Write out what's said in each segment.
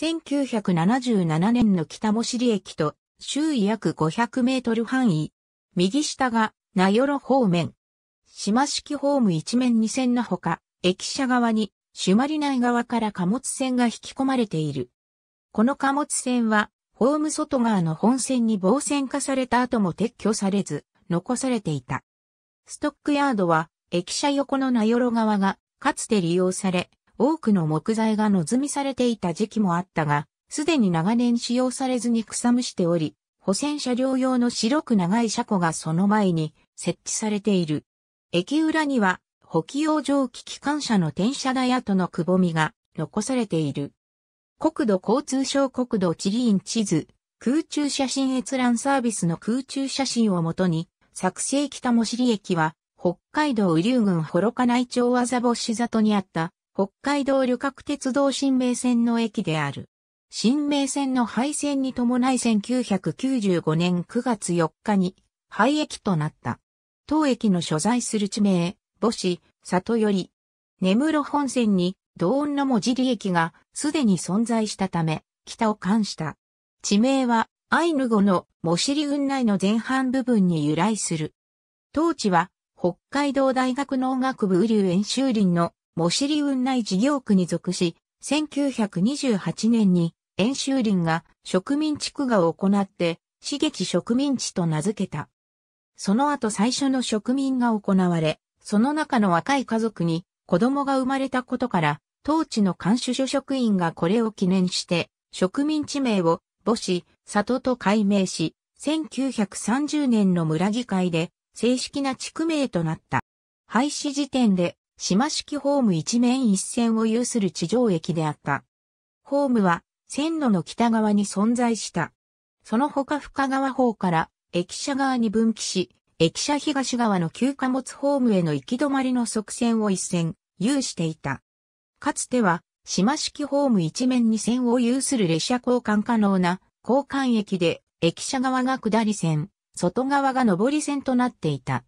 1977年の北も尻駅と周囲約500メートル範囲。右下が名寄方面。島式ホーム一面二線のほか、駅舎側に朱鞠内側から貨物船が引き込まれている。この貨物船はホーム外側の本線に防線化された後も撤去されず、残されていた。ストックヤードは駅舎横の名寄側がかつて利用され、多くの木材がのずみされていた時期もあったが、すでに長年使用されずに草むしており、保線車両用の白く長い車庫がその前に設置されている。駅裏には、補給用蒸気機関車の転車台跡のくぼみが残されている。国土交通省国土地理院地図、空中写真閲覧サービスの空中写真をもとに、作成北もしり駅は、北海道雨竜郡幌加内町麻星里にあった北海道旅客鉄道新名線の駅である。新名線の廃線に伴い1995年9月4日に廃駅となった。当駅の所在する地名、母子、里より、根室本線に同音の文字利益がすでに存在したため、北を冠した。地名は、アイヌ語のモシリ雲内の前半部分に由来する。当地は、北海道大学農学部雨竜演習林のモシリ雲内事業区に属し、1928年に遠州林が植民地区がを行って刺激植民地と名付けた。その後最初の植民が行われ、その中の若い家族に子供が生まれたことから、当地の監守所職員がこれを記念して、植民地名を母子、里と改名し、1930年の村議会で正式な地区名となった。廃止時点で島式ホーム一面一線を有する地上駅であった。ホームは線路の北側に存在した。その他深川方から駅舎側に分岐し、駅舎東側の旧貨物ホームへの行き止まりの側線を一線、有していた。かつては、島式ホーム一面に線を有する列車交換可能な交換駅で、駅舎側が下り線、外側が上り線となっていた。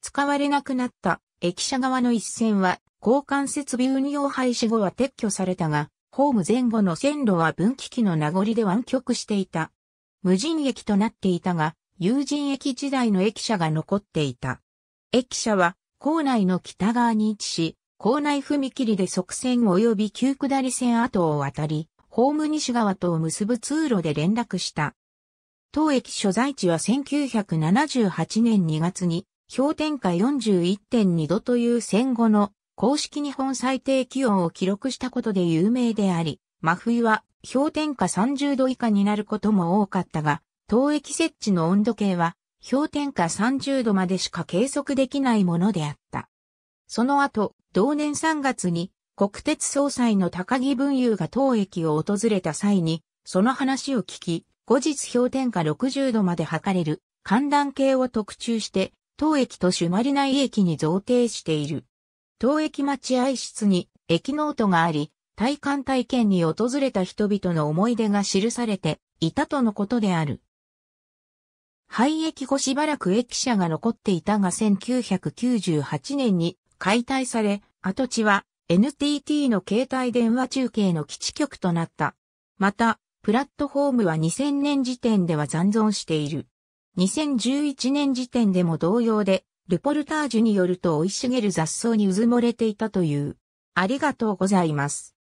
使われなくなった駅舎側の一線は交換設備運用廃止後は撤去されたが、ホーム前後の線路は分岐器の名残で湾曲していた。無人駅となっていたが、有人駅時代の駅舎が残っていた。駅舎は、校内の北側に位置し、校内踏切で側線及び急下り線跡を渡り、ホーム西側とを結ぶ通路で連絡した。当駅所在地は1978年2月に氷点下41.2度という戦後の公式日本最低気温を記録したことで有名であり、真冬は氷点下30度以下になることも多かったが、当駅設置の温度計は氷点下30度までしか計測できないものであった。その後、同年3月に国鉄総裁の高木文雄が当駅を訪れた際に、その話を聞き、後日氷点下60度まで測れる寒暖計を特注して当駅と朱鞠内駅に贈呈している。当駅待合室に駅ノートがあり、体感体験に訪れた人々の思い出が記されていたとのことである。廃駅後しばらく駅舎が残っていたが1998年に解体され、跡地は NTT の携帯電話中継の基地局となった。また、プラットフォームは2000年時点では残存している。2011年時点でも同様で、ルポルタージュによると生い茂る雑草にうずもれていたという。ありがとうございます。